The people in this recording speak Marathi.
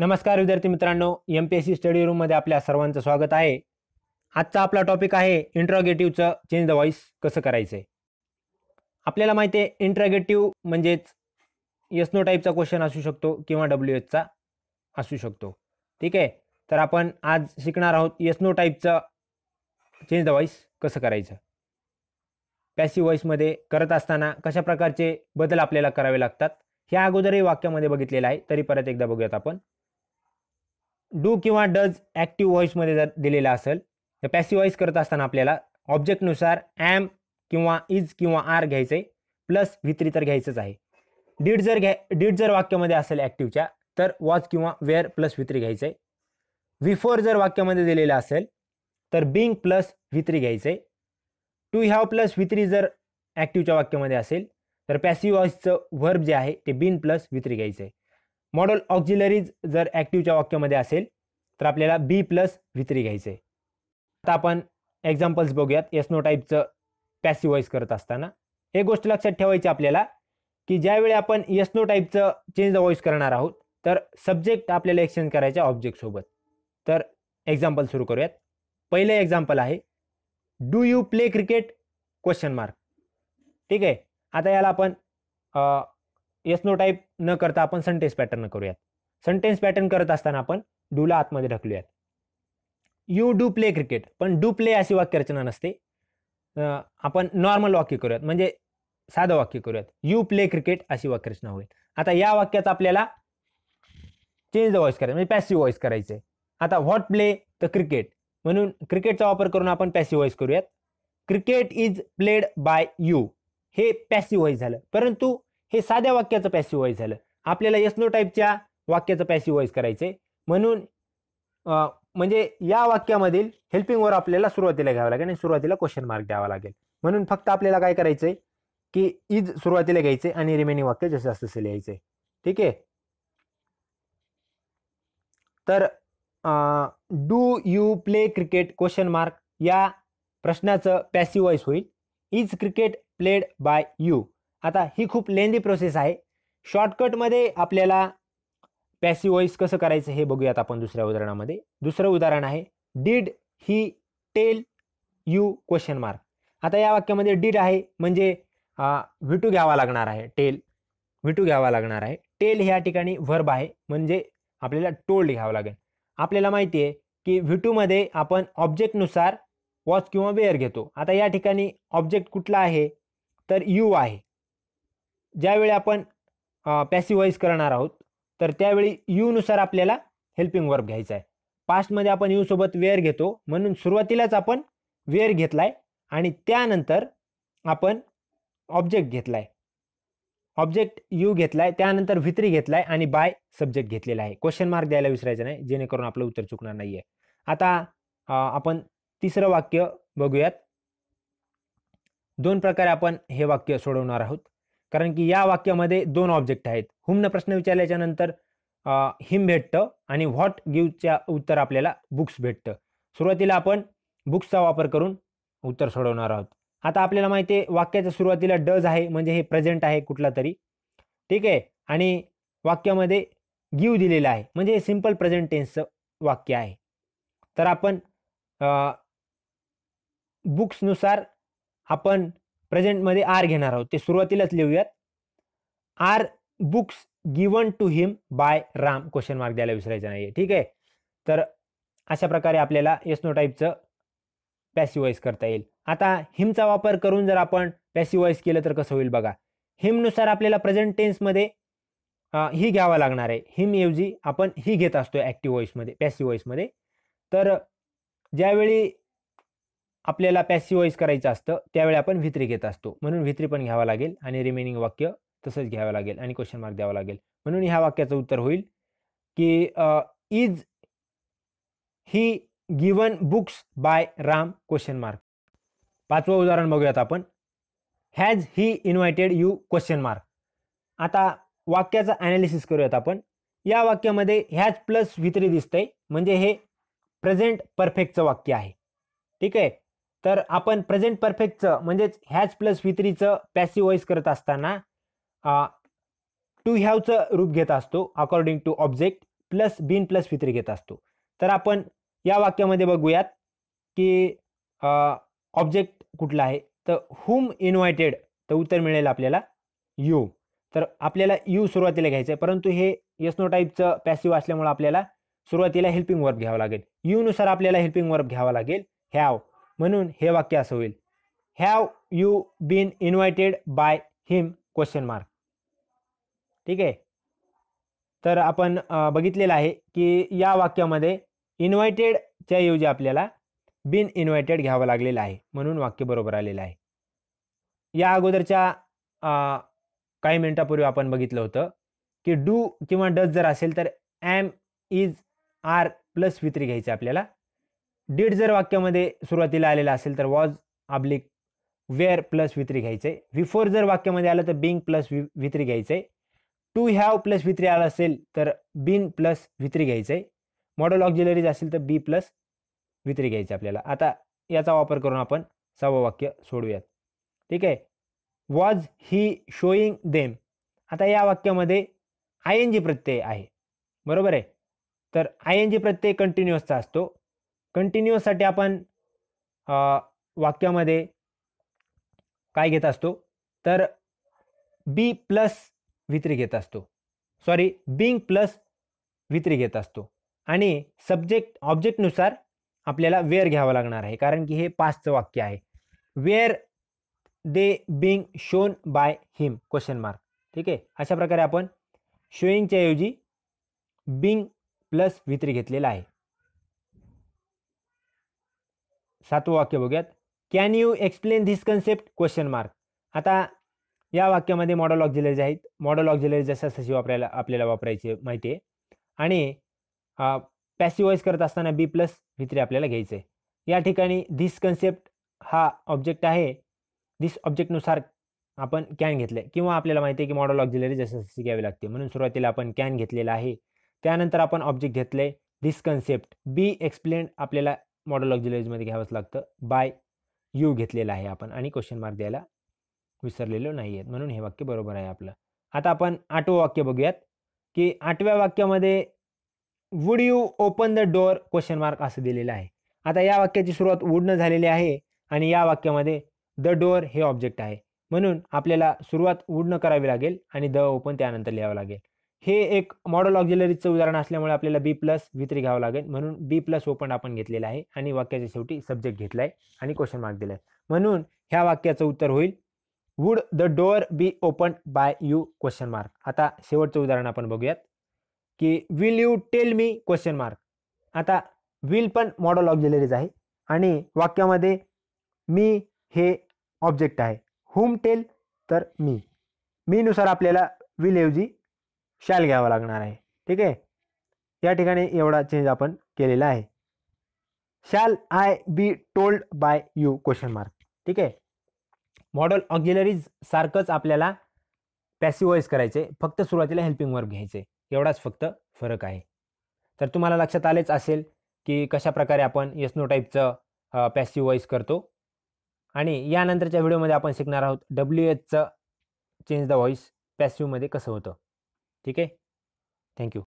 नमस्कार विद्यार्थी मित्रांनो M P S C study रूममध्ये आपल्या सर्वांचं स्वागत आहे आजचा आपला टॉपिक आहे इंट्रॉगेटिव्हचं चेंज द व्हॉइस कसं करायचं आपल्याला माहिती आहे इंट्रॉगेटिव्ह म्हणजेच यस्नो टाईपचा क्वेश्चन असू शकतो किंवा डब्ल्यू एचचा असू शकतो ठीक आहे तर आपण आज शिकणार आहोत यस्नो टाईपचं चेंज द व्हॉइस कसं करायचं पॅसिव्ह व्हॉइसमध्ये करत असताना कशा प्रकारचे बदल आपल्याला करावे लागतात ह्या अगोदरही वाक्यामध्ये बघितलेलं आहे तरी परत एकदा बघूयात आपण डू किंवा डज ॲक्टिव्ह वॉईसमध्ये जर दिलेला असेल तर पॅसिव्ह व्हॉइस करत असताना आपल्याला ऑब्जेक्टनुसार ॲम किंवा इज किंवा आर घ्यायचं प्लस व्हित्री तर घ्यायचंच आहे डीड जर घ्या डीड जर वाक्यामध्ये असेल ॲक्टिव्हच्या तर वॉच किंवा वेअर प्लस व्हित्री घ्यायचं आहे विफोर जर वाक्यामध्ये दिलेलं असेल तर बिंग प्लस व्हित्री घ्यायचं आहे टू हॅव प्लस व्हित्री जर ॲक्टिव्हच्या वाक्यामध्ये असेल तर पॅसिव्ह व्हॉईसचं व्हर्ब जे आहे ते बिन प्लस व्हित्री घ्यायचं आहे मॉडल ऑक्झिलरीज जर ॲक्टिव्हच्या वाक्यामध्ये असेल तर आपल्याला बी प्लस व्हित्री घ्यायचं आहे आता आपण एक्झाम्पल्स बघूयात येस नो टाईपचं वॉईस करत असताना हे गोष्ट लक्षात ठेवायची आपल्याला की ज्यावेळी आपण येस टाईपचं चेंज द वॉइस करणार आहोत तर सब्जेक्ट आपल्याला एक्सचेंज करायचा ऑब्जेक्टसोबत तर एक्झाम्पल सुरू करूयात पहिलं एक्झाम्पल आहे do you play cricket question mark ठीक आहे आता याला आपण येस नो टाईप न करता आपण सेंटेन्स पॅटर्न करूयात संटेन्स पॅटर्न करत असताना आपण डूला आतमध्ये ढकलूयात यू डू प्ले क्रिकेट पण डू प्ले अशी वाक्यरचना नसते आपण नॉर्मल वाक्य करूयात म्हणजे साधं वाक्य करूयात यू प्ले क्रिकेट अशी वाक्यरचना होईल आता या वाक्यात आपल्याला चेंज द व्हॉइस करायचं म्हणजे पॅसिव्ह व्हॉइस करायचं आता व्हॉट प्ले तर क्रिकेट म्हणून क्रिकेटचा वापर करून आपण पॅसिव व्हॉइस करूयात cricket is played by you हे पॅसिव्ह व्हॉइस झालं परंतु हे साध्या वाक्याचं पॅसिव्ह वॉईस झालं आपल्याला येसनो टाईपच्या वाक्याचं पॅसिव्ह वॉईस करायचे म्हणून म्हणजे या वाक्यामधील हेल्पिंगवर आपल्याला सुरुवातीला घ्यावं लागेल आणि सुरुवातीला क्वेश्चन मार्क द्यावा लागेल म्हणून फक्त आपल्याला काय करायचंय की इज सुरुवातीला घ्यायचे आणि रिमेनिंग वाक्य जसं असं लिहायचंय लिहायचे ठीक आहे तर do you play cricket question mark या प्रश्नाचं पॅसिव्ह वॉईस होईल is cricket played by you आता ही खूप लेंदी प्रोसेस आहे शॉर्टकटमध्ये आपल्याला पॅसिव वॉईस कसं करायचं हे बघूयात आपण दुसऱ्या उदाहरणामध्ये दुसरं उदाहरण आहे did he tell you question mark आता या वाक्यामध्ये डीड आहे म्हणजे व्हिटू घ्यावा लागणार आहे टेल व्हिटू घ्यावा लागणार आहे टेल ह्या ठिकाणी व्हर्ब आहे म्हणजे आपल्याला टोल्ड घ्यावं लागेल आपल्याला माहिती आहे की व्हिटूमध्ये आपण ऑब्जेक्टनुसार वॉच किंवा वेअर घेतो आता या ठिकाणी ऑब्जेक्ट कुठला आहे तर यू आहे ज्यावेळी आपण पॅसिव्ह करणार आहोत तर त्यावेळी नुसार आपल्याला हेल्पिंग वर्क घ्यायचा आहे पास्टमध्ये आपण सोबत वेअर घेतो म्हणून सुरुवातीलाच आपण वेअर घेतला आहे आणि त्यानंतर आपण ऑब्जेक्ट घेतला आहे ऑब्जेक्ट यू घेतला आहे त्यानंतर भित्री घेतला आहे आणि बाय सब्जेक्ट घेतलेला आहे क्वेश्चन मार्क द्यायला विसरायचं नाही जेणेकरून आपलं उत्तर चुकणार नाही आता आपण तिसरं वाक्य बघूयात दोन प्रकारे आपण हे वाक्य सोडवणार आहोत कारण की या वाक्यामध्ये दोन ऑब्जेक्ट आहेत हुमनं प्रश्न विचारल्याच्या नंतर हिम भेटतं आणि व्हॉट गिव्हच्या उत्तर आपल्याला बुक्स भेटतं सुरुवातीला आपण बुक्सचा वापर करून उत्तर सोडवणार आहोत आता आपल्याला माहिती आहे वाक्याच्या सुरुवातीला डज आहे म्हणजे हे प्रेझेंट आहे कुठला तरी ठीक आहे आणि वाक्यामध्ये गिव दिलेलं आहे म्हणजे हे सिम्पल प्रेझेंट टेन्सचं वाक्य आहे तर आपण बुक्सनुसार आपण प्रेझेंटमध्ये आर घेणार आहोत ते सुरुवातीलाच लिहूयात are books given to him by Ram question mark द्यायला विसरायचं नाही ठीक आहे तर अशा प्रकारे आपल्याला येसनो टाईपचं पॅसिवाईज करता येईल आता हिमचा वापर करून जर आपण पॅसिवाईज केलं तर कसं होईल बघा हिमनुसार आपल्याला प्रेझेंट टेन्समध्ये ही घ्यावा लागणार आहे हिमऐवजी आपण ही घेत असतो ॲक्टिव्ह वॉईसमध्ये पॅसिव्ह वॉईसमध्ये तर ज्यावेळी आपल्याला पॅसिवाईज करायचं असतं त्यावेळी आपण भित्री घेत असतो म्हणून भित्री पण घ्यावा लागेल आणि रिमेनिंग वाक्य तसंच घ्यावं लागेल आणि क्वेश्चन मार्क द्यावा लागेल म्हणून ह्या वाक्याचं उत्तर होईल की is he given books by Ram question mark पाचवं उदाहरण बघूयात आपण has he invited you question mark आता वाक्याचं ॲनालिसिस करूयात आपण या वाक्यामध्ये हॅज प्लस वित्री दिसतंय म्हणजे हे प्रेझेंट परफेक्टचं वाक्य आहे ठीक आहे तर आपण प्रेझेंट परफेक्टचं म्हणजेच हॅच प्लस व्ही थ्रीचं पॅसिव्ह वॉईस करत असताना टू हॅवचं रूप घेत असतो according to object plus been plus V three घेत असतो तर आपण या वाक्यामध्ये बघूयात की ऑब्जेक्ट कुठला आहे तर हुम इन्व्हायटेड तर उत्तर मिळेल आपल्याला यू तर आपल्याला यू सुरुवातीला घ्यायचं आहे परंतु हे यस्नो टाईपचं पॅसिव्ह असल्यामुळे आपल्याला सुरुवातीला हेल्पिंग वर्क घ्यावं लागेल यूनुसार आपल्याला हेल्पिंग वर्क घ्यावं लागेल हॅव म्हणून हे वाक्य असं होईल have you been invited by him question mark ठीक आहे तर आपण बघितलेलं आहे की या वाक्यामध्ये इन्व्हायटेडच्या ऐवजी आपल्याला बिन इन्व्हायटेड घ्यावं लागलेलं आहे म्हणून वाक्य बरोबर आलेलं आहे या अगोदरच्या काही मिनिटापूर्वी आपण बघितलं होतं की डू किंवा डज जर असेल तर am is are plus V three घ्यायचं आपल्याला डीड जर वाक्यामध्ये सुरुवातीला आलेला असेल तर वॉज आपली वेअर प्लस वित्री घ्यायचं आहे विफोर जर वाक्यामध्ये आलं तर बिंग प्लस वि वित्री घ्यायचं आहे टू हॅव प्लस वित्री आला असेल तर बिन प्लस वित्री घ्यायचं आहे मॉडल ऑक्झिलरीज असेल तर बी प्लस वित्री घ्यायचे आपल्याला आता याचा वापर करून आपण सहावं वाक्य सोडूयात ठीक आहे वॉज ही शोईंग देम आता या वाक्यामध्ये आय एन जी प्रत्यय आहे बरोबर आहे तर आय एन जी प्रत्यय कंटिन्युअसचा असतो कंटिन्युअससाठी आपण वाक्यामध्ये काय घेत असतो तर बी प्लस वित्री घेत असतो सॉरी बिंग प्लस वित्री घेत असतो आणि सब्जेक्ट ऑब्जेक्टनुसार आपल्याला वेअर घ्यावा लागणार आहे कारण की हे पाचचं वाक्य आहे were they being shown by him question mark ठीक आहे अशा प्रकारे आपण शोईंगच्या ऐवजी बिंग प्लस वित्री घेतलेला आहे सातवं वाक्य बघूयात can you explain this concept question mark आता या वाक्यामध्ये मॉडल ऑक्झिलरीज आहेत मॉडल ऑक्झिलरीज जसं तशी वापरायला आपल्याला वापरायची माहिती आहे आणि पॅसिवाईज करत असताना बी प्लस थ्री आपल्याला घ्यायचं आहे या ठिकाणी धिस कन्सेप्ट हा ऑब्जेक्ट आहे धिस ऑब्जेक्टनुसार आपण कॅन घेतलं आहे किंवा आपल्याला माहिती आहे की मॉडल ऑक्झिलरी जसं तशी घ्यावी लागते म्हणून सुरुवातीला आपण कॅन घेतलेला आहे त्यानंतर आपण ऑब्जेक्ट घेतलं आहे धिस कन्सेप्ट बी एक्सप्लेन आपल्याला मॉडल ऑक्झिलरीजमध्ये घ्यावंच लागतं बाय यू घेतलेलं आहे आपण आणि क्वेश्चन मार्क द्यायला विसरलेलो नाही आहेत म्हणून हे वाक्य बरोबर आहे आपलं आता आपण आठवं वाक्य बघूयात की आठव्या वाक्यामध्ये would you open the door question mark असं दिलेलं आहे आता या वाक्याची सुरुवात वुडनं झालेली आहे आणि या वाक्यामध्ये द डोअर हे ऑब्जेक्ट आहे म्हणून आपल्याला सुरुवात वुडनं करावी लागेल आणि द ओपन त्यानंतर लिहावं लागेल हे एक मॉडल ऑक्झिलरीचं उदाहरण असल्यामुळे आपल्याला बी प्लस व्ही घ्यावं लागेल म्हणून बी प्लस ओपन आपण घेतलेला आहे आणि वाक्याच्या शेवटी सब्जेक्ट घेतला आहे आणि क्वेश्चन मार्क दिला आहे म्हणून ह्या वाक्याचं उत्तर होईल would the door be open by you question mark आता शेवटचं उदाहरण आपण बघूयात की will you tell me question mark आता विल पण मॉडल ऑक्झिलरीज आहे आणि वाक्यामध्ये मी हे ऑब्जेक्ट आहे हुम टेल तर मी मीनुसार आपल्याला विल जी शाल घ्यावा लागणार आहे ठीक आहे या ठिकाणी एवढा चेंज आपण केलेला आहे shall I be told by you question mark ठीक आहे मॉडल ऑक्झिलरीज सारखंच आपल्याला पॅसिवाईज करायचे फक्त सुरुवातीला हेल्पिंग वर्क घ्यायचे एवढाच फक्त फरक आहे तर तुम्हाला लक्षात आलेच असेल की कशाप्रकारे आपण येसनो टाईपचं पॅसिवाईज करतो आणि यानंतरच्या व्हिडिओमध्ये आपण शिकणार आहोत डब्ल्यू एचचं चेंज द व्हॉईस पॅसिवमध्ये कसं होतं ठीक आहे थँक्यू